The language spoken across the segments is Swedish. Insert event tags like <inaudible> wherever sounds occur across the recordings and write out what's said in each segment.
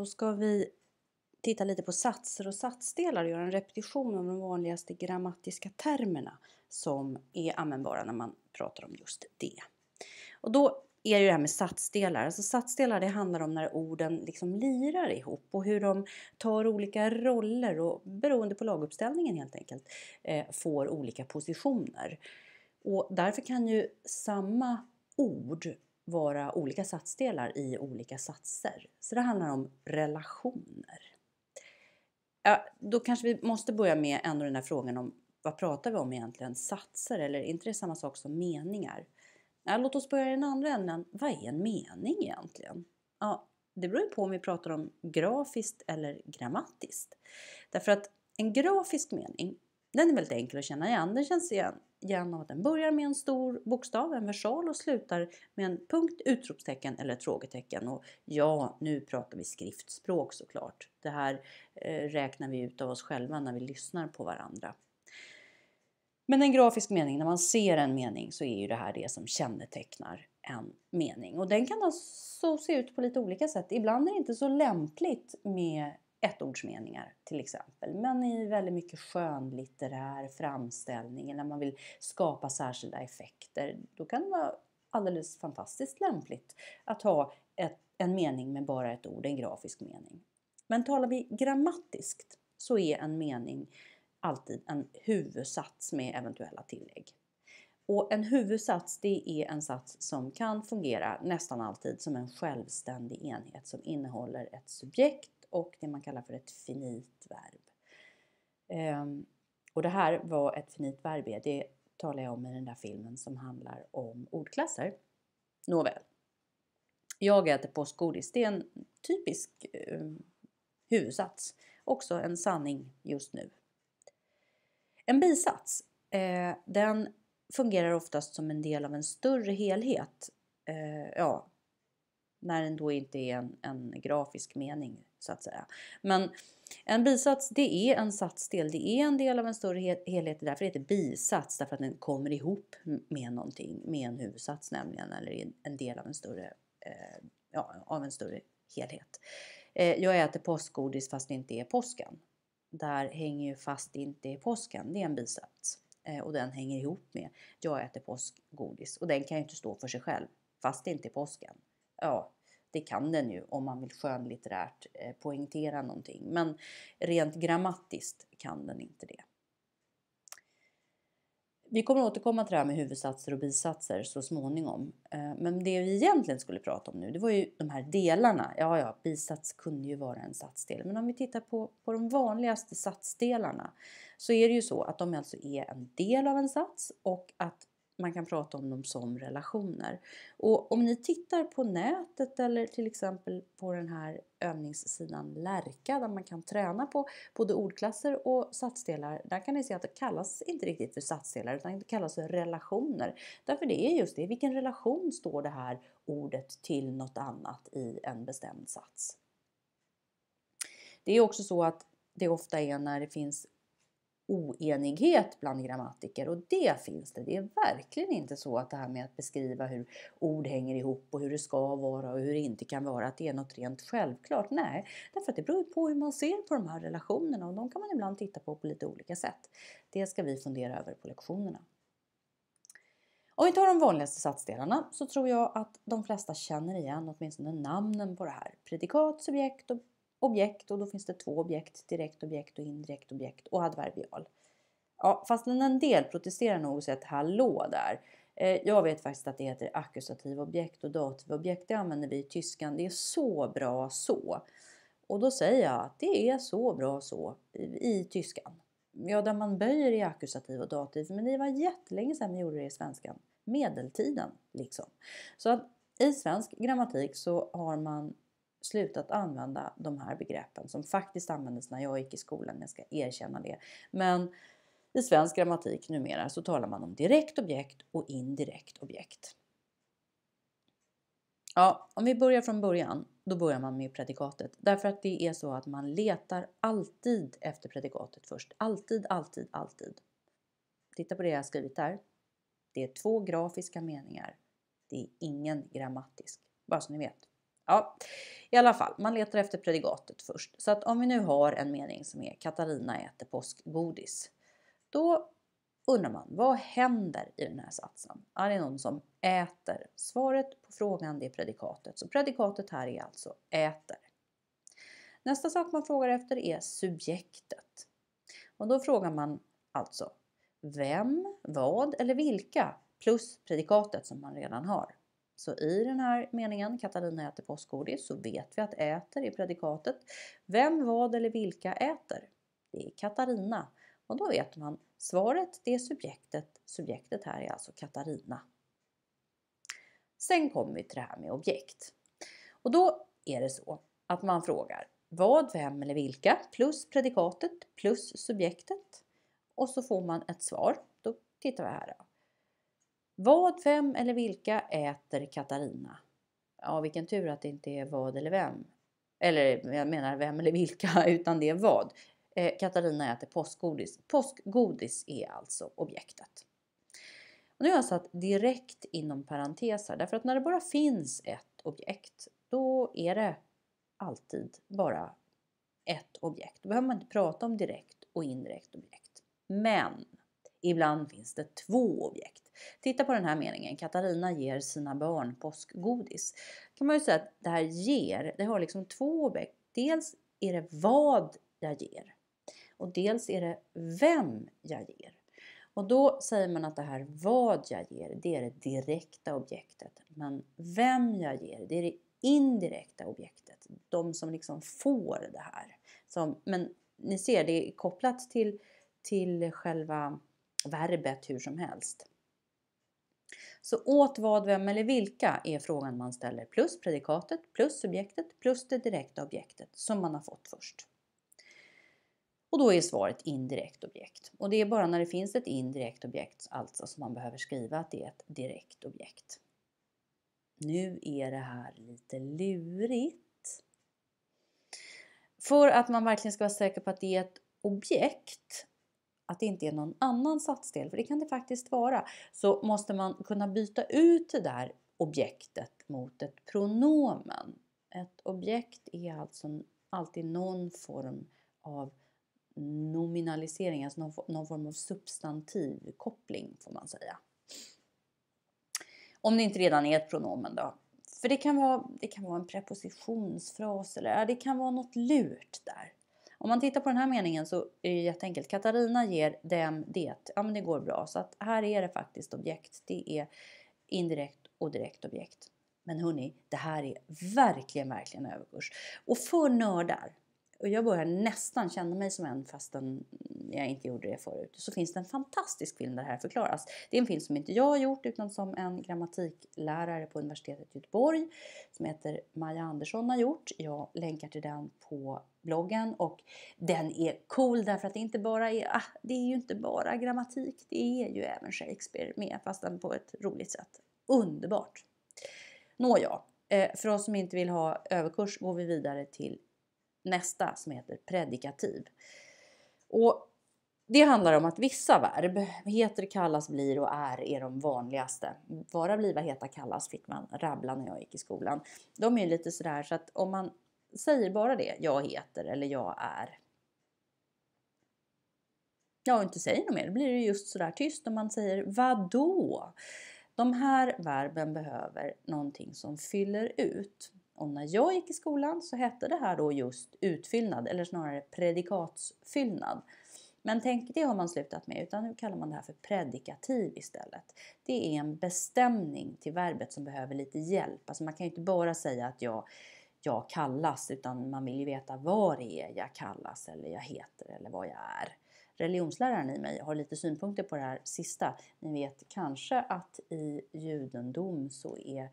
Då ska vi titta lite på satser och satsdelar och göra en repetition av de vanligaste grammatiska termerna som är användbara när man pratar om just det. Och då är det det här med satsdelar. Alltså satsdelar det handlar om när orden liksom lirar ihop och hur de tar olika roller och beroende på laguppställningen helt enkelt eh, får olika positioner. Och därför kan ju samma ord vara olika satsdelar i olika satser. Så det handlar om relationer. Ja, då kanske vi måste börja med ändå den här frågan om vad pratar vi om egentligen? Satser eller inte det samma sak som meningar? Ja, låt oss börja i den andra änden. Vad är en mening egentligen? Ja, det beror ju på om vi pratar om grafiskt eller grammatiskt. Därför att en grafisk mening den är väldigt enkel att känna igen. Den känns igen, igen av att den börjar med en stor bokstav, en versal och slutar med en punkt, utropstecken eller ett frågetecken. Och ja, nu pratar vi skriftspråk såklart. Det här eh, räknar vi ut av oss själva när vi lyssnar på varandra. Men en grafisk mening, när man ser en mening så är ju det här det som kännetecknar en mening. Och den kan alltså se ut på lite olika sätt. Ibland är det inte så lämpligt med ettordsmeningar till exempel, men i väldigt mycket skönlitterär framställning när man vill skapa särskilda effekter. Då kan det vara alldeles fantastiskt lämpligt att ha ett, en mening med bara ett ord, en grafisk mening. Men talar vi grammatiskt så är en mening alltid en huvudsats med eventuella tillägg. Och en huvudsats det är en sats som kan fungera nästan alltid som en självständig enhet som innehåller ett subjekt och det man kallar för ett finit verb. Ehm, och det här var ett finit verb är, det talar jag om i den där filmen som handlar om ordklasser. Nåväl. Jag äter påskgodis, det är en typisk um, huvudsats. Också en sanning just nu. En bisats, eh, den fungerar oftast som en del av en större helhet. Eh, ja, när den då inte är en, en grafisk mening så att säga. Men en bisats det är en satsdel, det är en del av en större helhet. Därför heter det bisats, därför att den kommer ihop med någonting, med en huvudsats nämligen, eller en del av en större, eh, ja, av en större helhet. Eh, jag äter påskgodis fast det inte är påsken. Där hänger ju fast det inte är påsken, det är en bisats. Eh, och den hänger ihop med jag äter påskgodis och den kan ju inte stå för sig själv fast det inte är påsken. Ja, det kan den ju om man vill skönlitterärt eh, poängtera någonting. Men rent grammatiskt kan den inte det. Vi kommer återkomma till det här med huvudsatser och bisatser så småningom. Eh, men det vi egentligen skulle prata om nu, det var ju de här delarna. Ja, ja, bisats kunde ju vara en satsdel. Men om vi tittar på, på de vanligaste satsdelarna så är det ju så att de alltså är en del av en sats och att man kan prata om dem som relationer. Och om ni tittar på nätet eller till exempel på den här övningssidan Lärka där man kan träna på både ordklasser och satsdelar. Där kan ni se att det kallas inte riktigt för satsdelar utan det kallas för relationer. Därför det är just det, vilken relation står det här ordet till något annat i en bestämd sats? Det är också så att det ofta är när det finns oenighet bland grammatiker och det finns det. Det är verkligen inte så att det här med att beskriva hur ord hänger ihop och hur det ska vara och hur det inte kan vara, att det är något rent självklart. Nej, därför att det beror på hur man ser på de här relationerna och de kan man ibland titta på på lite olika sätt. Det ska vi fundera över på lektionerna. Om vi tar de vanligaste satsdelarna så tror jag att de flesta känner igen åtminstone namnen på det här. Predikat, subjekt och objekt och då finns det två objekt, direkt objekt och indirekt objekt och adverbial. Ja, fast en del protesterar nog och säger att hallå där. Eh, jag vet faktiskt att det heter ackusativ objekt och dativobjekt, det använder vi i tyskan. Det är så bra så. Och då säger jag att det är så bra så i tyskan. Ja, där man böjer i ackusativ och dativ, men det var jättelänge sedan vi gjorde det i svenskan. Medeltiden liksom. Så att i svensk grammatik så har man slutat använda de här begreppen som faktiskt användes när jag gick i skolan, jag ska erkänna det. Men i svensk grammatik numera så talar man om direkt objekt och indirekt objekt. Ja, om vi börjar från början, då börjar man med predikatet. Därför att det är så att man letar alltid efter predikatet först. Alltid, alltid, alltid. Titta på det jag har skrivit där. Det är två grafiska meningar. Det är ingen grammatisk. Bara så ni vet. Ja, i alla fall, man letar efter predikatet först. Så att om vi nu har en mening som är Katarina äter påskgodis. Då undrar man, vad händer i den här satsen? Är det någon som äter? Svaret på frågan det är predikatet. Så predikatet här är alltså äter. Nästa sak man frågar efter är subjektet. Och då frågar man alltså vem, vad eller vilka plus predikatet som man redan har. Så i den här meningen, Katarina äter påskgodis, så vet vi att äter är predikatet. Vem, vad eller vilka äter? Det är Katarina. Och då vet man svaret, det är subjektet. Subjektet här är alltså Katarina. Sen kommer vi till det här med objekt. Och då är det så att man frågar vad, vem eller vilka plus predikatet plus subjektet. Och så får man ett svar. Då tittar vi här. Vad, vem eller vilka äter Katarina? Ja, vilken tur att det inte är vad eller vem. Eller jag menar vem eller vilka, <laughs> utan det är vad. Eh, Katarina äter påskgodis. Påskgodis är alltså objektet. Och nu har jag satt direkt inom parenteser därför att när det bara finns ett objekt då är det alltid bara ett objekt. Då behöver man inte prata om direkt och indirekt objekt. Men ibland finns det två objekt. Titta på den här meningen. Katarina ger sina barn påskgodis. kan man ju säga att det här ger, det har liksom två objekt. Dels är det vad jag ger och dels är det vem jag ger. Och då säger man att det här vad jag ger, det är det direkta objektet. Men vem jag ger, det är det indirekta objektet. De som liksom får det här. Som, men ni ser, det är kopplat till, till själva verbet hur som helst. Så åt vad, vem eller vilka är frågan man ställer plus predikatet, plus subjektet, plus det direkta objektet som man har fått först. Och då är svaret indirekt objekt. Och det är bara när det finns ett indirekt objekt alltså som man behöver skriva att det är ett direkt objekt. Nu är det här lite lurigt. För att man verkligen ska vara säker på att det är ett objekt att det inte är någon annan satsdel, för det kan det faktiskt vara, så måste man kunna byta ut det där objektet mot ett pronomen. Ett objekt är alltså alltid någon form av nominalisering, alltså någon, form av substantivkoppling får man säga. Om det inte redan är ett pronomen då. För det kan vara, det kan vara en prepositionsfras eller det kan vara något lurt där. Om man tittar på den här meningen så är det jätteenkelt. Katarina ger dem det. Ja, men det går bra. Så att här är det faktiskt objekt. Det är indirekt och direkt objekt. Men hörni, det här är verkligen, verkligen överkurs. Och för nördar, och jag börjar nästan känna mig som en fastän jag inte gjorde det förut. Så finns det en fantastisk film där det här förklaras. Det är en film som inte jag har gjort utan som en grammatiklärare på universitetet i Göteborg som heter Maja Andersson har gjort. Jag länkar till den på bloggen och den är cool därför att det inte bara är, ah, det är ju inte bara grammatik, det är ju även Shakespeare med fastän på ett roligt sätt. Underbart! Nåja, eh, för oss som inte vill ha överkurs går vi vidare till nästa som heter predikativ. Och det handlar om att vissa verb, heter, kallas, blir och är, är de vanligaste. Vara, bliva, heta, kallas fick man rabbla när jag gick i skolan. De är lite sådär så att om man säger bara det, jag heter eller jag är. Ja, inte säger något mer, då blir det just sådär tyst och man säger vadå? De här verben behöver någonting som fyller ut. Och när jag gick i skolan så hette det här då just utfyllnad eller snarare predikatsfyllnad. Men tänk, det har man slutat med, utan nu kallar man det här för predikativ istället. Det är en bestämning till verbet som behöver lite hjälp. Alltså man kan ju inte bara säga att jag, jag kallas, utan man vill ju veta vad det är jag kallas eller jag heter eller vad jag är. Religionsläraren i mig har lite synpunkter på det här sista. Ni vet kanske att i judendom så är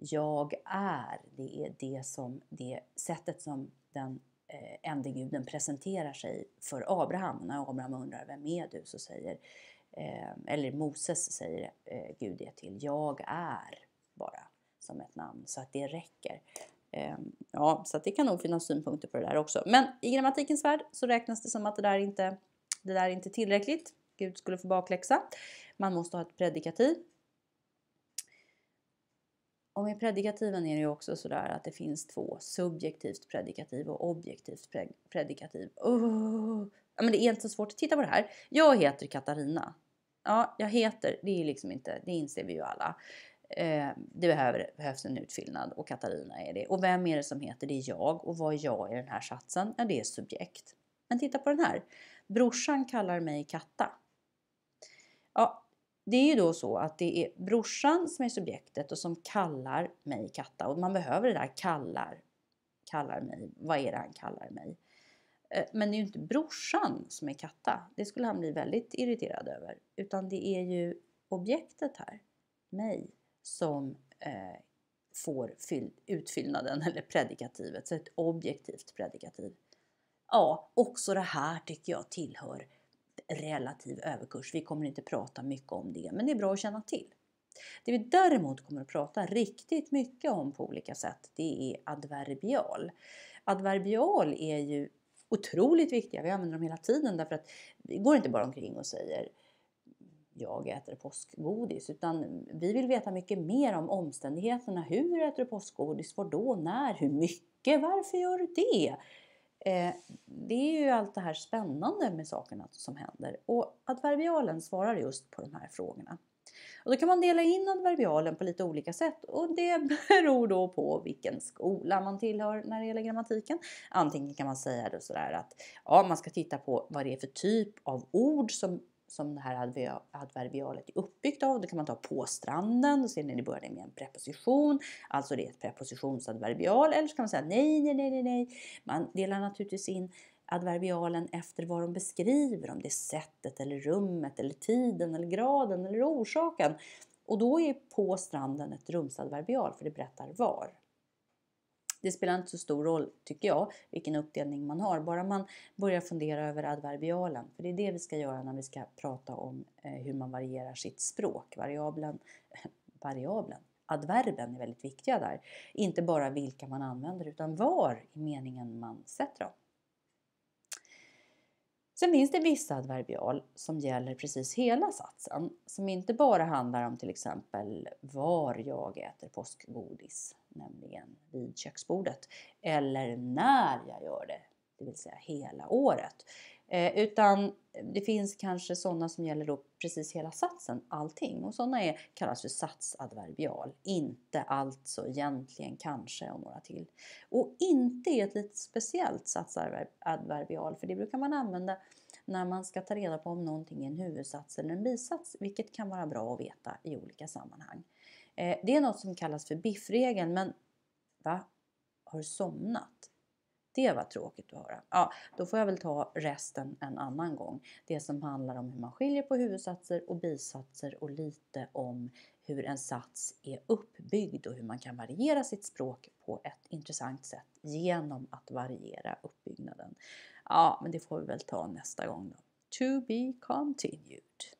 jag är. Det är det, som, det sättet som den ende eh, guden presenterar sig för Abraham. När Abraham undrar vem är du så säger, eh, eller Moses säger eh, Gud det till, jag är bara som ett namn så att det räcker. Ehm, ja, så det kan nog finnas synpunkter på det där också. Men i grammatikens värld så räknas det som att det där inte det där är inte tillräckligt. Gud skulle få bakläxa. Man måste ha ett predikativ och med predikativen är det ju också sådär att det finns två, subjektivt predikativ och objektivt predikativ. Oh. Ja, men det är inte så svårt, titta på det här. Jag heter Katarina. Ja, jag heter, det är liksom inte, det inser vi ju alla. Eh, det behöver, behövs en utfyllnad och Katarina är det. Och vem är det som heter? Det är jag. Och vad är jag i den här satsen? Ja, det är subjekt. Men titta på den här. Brorsan kallar mig Katta. Ja, det är ju då så att det är brorsan som är subjektet och som kallar mig Katta. Och man behöver det där kallar, kallar mig, vad är det han kallar mig? Eh, men det är ju inte brorsan som är Katta, det skulle han bli väldigt irriterad över. Utan det är ju objektet här, mig, som eh, får utfyllnaden <laughs> eller predikativet, så ett objektivt predikativ. Ja, också det här tycker jag tillhör relativ överkurs. Vi kommer inte prata mycket om det, men det är bra att känna till. Det vi däremot kommer att prata riktigt mycket om på olika sätt, det är adverbial. Adverbial är ju otroligt viktiga, vi använder dem hela tiden därför att vi går inte bara omkring och säger jag äter påskgodis, utan vi vill veta mycket mer om omständigheterna. Hur äter du påskgodis? Var då? När? Hur mycket? Varför gör du det? Eh, det är ju allt det här spännande med sakerna som händer och adverbialen svarar just på de här frågorna. Och då kan man dela in adverbialen på lite olika sätt och det <laughs> beror då på vilken skola man tillhör när det gäller grammatiken. Antingen kan man säga det sådär att ja, man ska titta på vad det är för typ av ord som som det här adverbialet är uppbyggt av. Det kan man ta på stranden, då ser ni det började med en preposition, alltså det är ett prepositionsadverbial. Eller så kan man säga nej, nej, nej, nej, nej. Man delar naturligtvis in adverbialen efter vad de beskriver, om det är sättet eller rummet eller tiden eller graden eller orsaken. Och då är på stranden ett rumsadverbial för det berättar var. Det spelar inte så stor roll, tycker jag, vilken uppdelning man har, bara man börjar fundera över adverbialen. För det är det vi ska göra när vi ska prata om eh, hur man varierar sitt språk. Variablen, <laughs> variablen, adverben är väldigt viktiga där. Inte bara vilka man använder utan var i meningen man sätter dem. Sen finns det vissa adverbial som gäller precis hela satsen som inte bara handlar om till exempel var jag äter påskgodis nämligen vid köksbordet, eller när jag gör det, det vill säga hela året. Eh, utan det finns kanske sådana som gäller då precis hela satsen, allting. Och sådana kallas för satsadverbial. Inte, alltså, egentligen, kanske och några till. Och inte är ett lite speciellt satsadverbial för det brukar man använda när man ska ta reda på om någonting är en huvudsats eller en bisats, vilket kan vara bra att veta i olika sammanhang. Eh, det är något som kallas för biffregeln, men va? Har du somnat? Det var tråkigt att höra. Ja, då får jag väl ta resten en annan gång. Det som handlar om hur man skiljer på huvudsatser och bisatser och lite om hur en sats är uppbyggd och hur man kan variera sitt språk på ett intressant sätt genom att variera uppbyggnaden. Ja, men det får vi väl ta nästa gång då. To be continued.